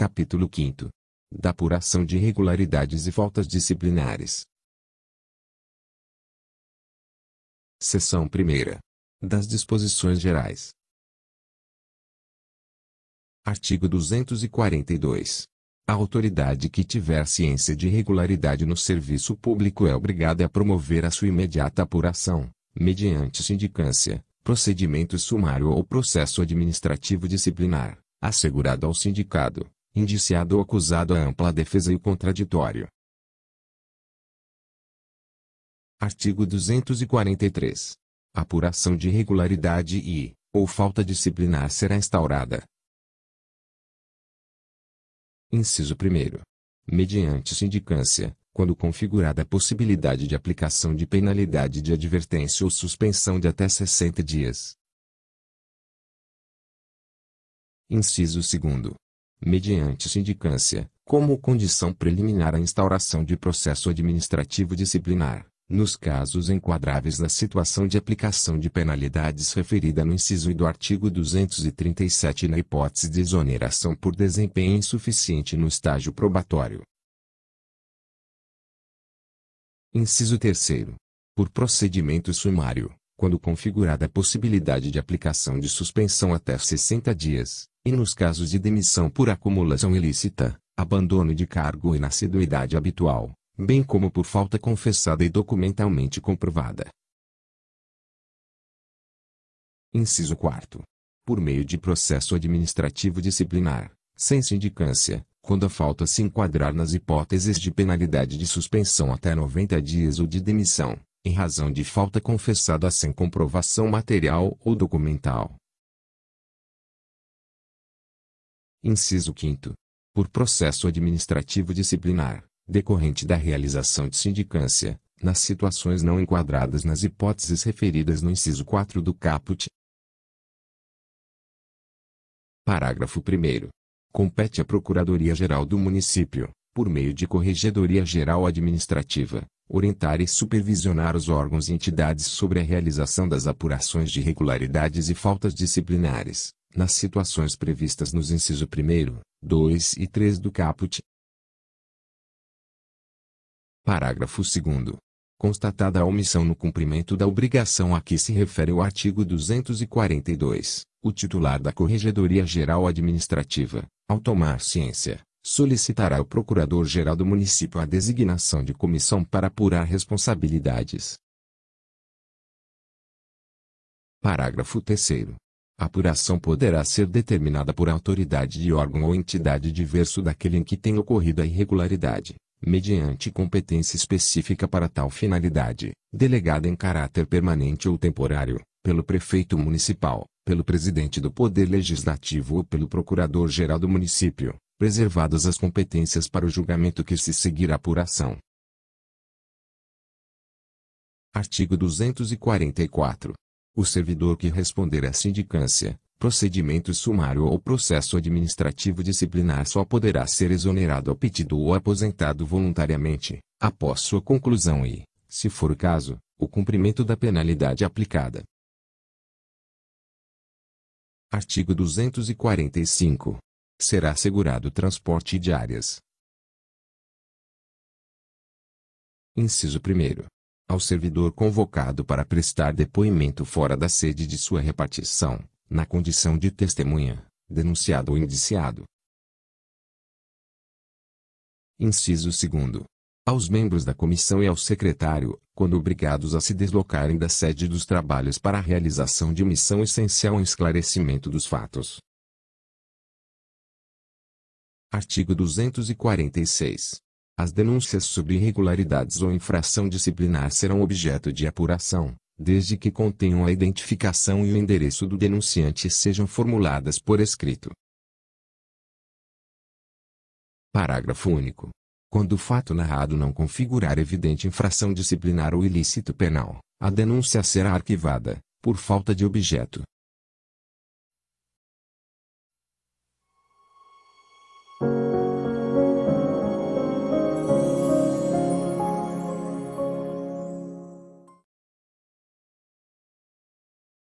Capítulo 5 Da apuração de irregularidades e faltas disciplinares. Seção 1 Das disposições gerais. Artigo 242. A autoridade que tiver ciência de irregularidade no serviço público é obrigada a promover a sua imediata apuração, mediante sindicância, procedimento sumário ou processo administrativo disciplinar, assegurado ao sindicado, indiciado ou acusado a ampla defesa e o contraditório. Artigo 243. Apuração de irregularidade e, ou falta disciplinar será instaurada. Inciso 1. Mediante sindicância, quando configurada a possibilidade de aplicação de penalidade de advertência ou suspensão de até 60 dias. Inciso 2 mediante sindicância, como condição preliminar à instauração de processo administrativo disciplinar, nos casos enquadráveis na situação de aplicação de penalidades referida no inciso e do artigo 237 na hipótese de exoneração por desempenho insuficiente no estágio probatório. Inciso 3 por procedimento sumário, quando configurada a possibilidade de aplicação de suspensão até 60 dias, e nos casos de demissão por acumulação ilícita, abandono de cargo e nasciduidade habitual, bem como por falta confessada e documentalmente comprovada. Inciso 4. Por meio de processo administrativo disciplinar, sem sindicância, quando a falta se enquadrar nas hipóteses de penalidade de suspensão até 90 dias ou de demissão, em razão de falta confessada sem comprovação material ou documental, Inciso 5 Por processo administrativo disciplinar, decorrente da realização de sindicância, nas situações não enquadradas nas hipóteses referidas no inciso 4 do caput. Parágrafo 1 Compete à Procuradoria-Geral do Município, por meio de Corregedoria Geral Administrativa, orientar e supervisionar os órgãos e entidades sobre a realização das apurações de irregularidades e faltas disciplinares, nas situações previstas nos inciso 1, 2 e 3 do caput. Parágrafo 2 constatada a omissão no cumprimento da obrigação a que se refere o artigo 242, o titular da Corregedoria Geral Administrativa, ao tomar ciência, solicitará ao Procurador-Geral do Município a designação de comissão para apurar responsabilidades. Parágrafo 3 a apuração poderá ser determinada por autoridade de órgão ou entidade diverso daquele em que tem ocorrido a irregularidade, mediante competência específica para tal finalidade, delegada em caráter permanente ou temporário, pelo prefeito municipal, pelo presidente do Poder Legislativo ou pelo procurador-geral do município, preservadas as competências para o julgamento que se seguirá à apuração. Artigo 244 o servidor que responder à sindicância, procedimento sumário ou processo administrativo disciplinar só poderá ser exonerado ao pedido ou aposentado voluntariamente, após sua conclusão e, se for o caso, o cumprimento da penalidade aplicada. Artigo 245. Será assegurado transporte de áreas. Inciso 1 ao servidor convocado para prestar depoimento fora da sede de sua repartição, na condição de testemunha, denunciado ou indiciado. Inciso 2. Aos membros da comissão e ao secretário, quando obrigados a se deslocarem da sede dos trabalhos para a realização de missão essencial ao esclarecimento dos fatos. Artigo 246. As denúncias sobre irregularidades ou infração disciplinar serão objeto de apuração, desde que contenham a identificação e o endereço do denunciante e sejam formuladas por escrito. Parágrafo único. Quando o fato narrado não configurar evidente infração disciplinar ou ilícito penal, a denúncia será arquivada, por falta de objeto,